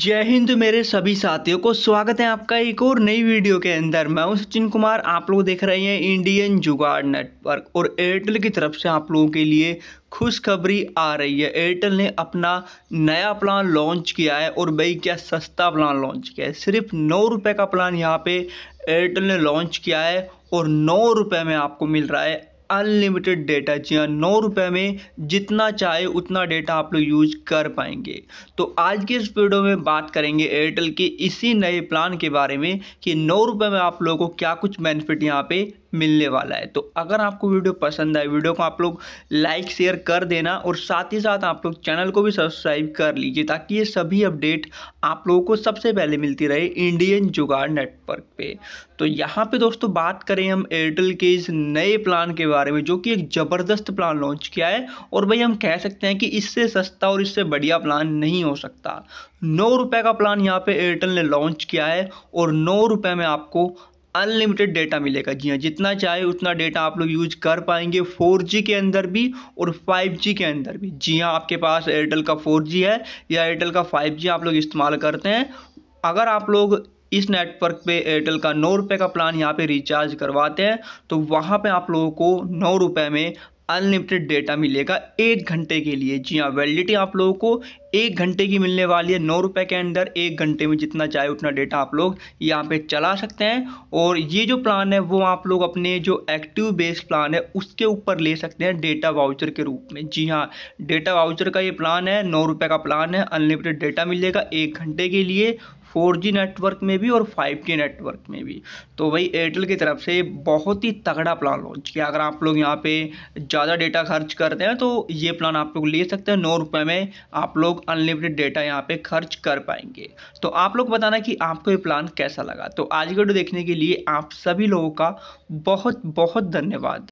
जय हिंद मेरे सभी साथियों को स्वागत है आपका एक और नई वीडियो के अंदर मैं हूं सचिन कुमार आप लोग देख रहे हैं इंडियन जुगाड़ नेटवर्क और एयरटेल की तरफ से आप लोगों के लिए खुशखबरी आ रही है एयरटेल ने अपना नया प्लान लॉन्च किया है और भाई क्या सस्ता प्लान लॉन्च किया है सिर्फ नौ रुपये का प्लान यहाँ पे एयरटेल ने लॉन्च किया है और नौ रुपये में आपको मिल रहा है अनलिमिटेड डेटा जी हाँ नौ रुपये में जितना चाहे उतना डेटा आप लोग यूज कर पाएंगे तो आज के इस वीडियो में बात करेंगे एयरटेल के इसी नए प्लान के बारे में कि नौ रुपये में आप लोगों को क्या कुछ बेनिफिट यहाँ पे मिलने वाला है तो अगर आपको वीडियो पसंद आए वीडियो को आप लोग लाइक शेयर कर देना और साथ ही साथ आप लोग चैनल को भी सब्सक्राइब कर लीजिए ताकि ये सभी अपडेट आप लोगों को सबसे पहले मिलती रहे इंडियन जुगाड़ नेटवर्क पे तो यहाँ पे दोस्तों बात करें हम एयरटेल के इस नए प्लान के बारे में जो कि एक ज़बरदस्त प्लान लॉन्च किया है और भाई हम कह सकते हैं कि इससे सस्ता और इससे बढ़िया प्लान नहीं हो सकता नौ रुपये का प्लान यहाँ पे एयरटेल ने लॉन्च किया है और नौ रुपये में आपको अनलिमिटेड डेटा मिलेगा जी हाँ जितना चाहे उतना डेटा आप लोग यूज कर पाएंगे 4G के अंदर भी और 5G के अंदर भी जी हाँ आपके पास एयरटेल का 4G है या एयरटेल का 5G आप लोग इस्तेमाल करते हैं अगर आप लोग इस नेटवर्क पे एयरटेल का नौ रुपये का प्लान यहाँ पे रिचार्ज करवाते हैं तो वहाँ पे आप लोगों को नौ रुपये में अनलिमिटेड डेटा मिलेगा एक घंटे के लिए जी हाँ वैलिडिटी आप लोगों को एक घंटे की मिलने वाली है नौ रुपये के अंदर एक घंटे में जितना चाहे उतना डेटा आप लोग यहाँ पे चला सकते हैं और ये जो प्लान है वो आप लोग अपने जो एक्टिव बेस प्लान है उसके ऊपर ले सकते हैं डेटा वाउचर के रूप में जी हाँ डेटा वाउचर का ये प्लान है नौ रुपये का प्लान है अनलिमिटेड डेटा मिलेगा एक घंटे के लिए फोर नेटवर्क में भी और फाइव नेटवर्क में भी तो वही एयरटेल की तरफ से बहुत ही तगड़ा प्लान लॉन्च किया अगर आप लोग यहाँ पे ज़्यादा डेटा खर्च करते हैं तो ये प्लान आप लोग ले सकते हैं नौ रुपये में आप लोग अनलिमिटेड डेटा यहाँ पे खर्च कर पाएंगे तो आप लोग बताना कि आपको ये प्लान कैसा लगा तो आज वीडियो देखने के लिए आप सभी लोगों का बहुत बहुत धन्यवाद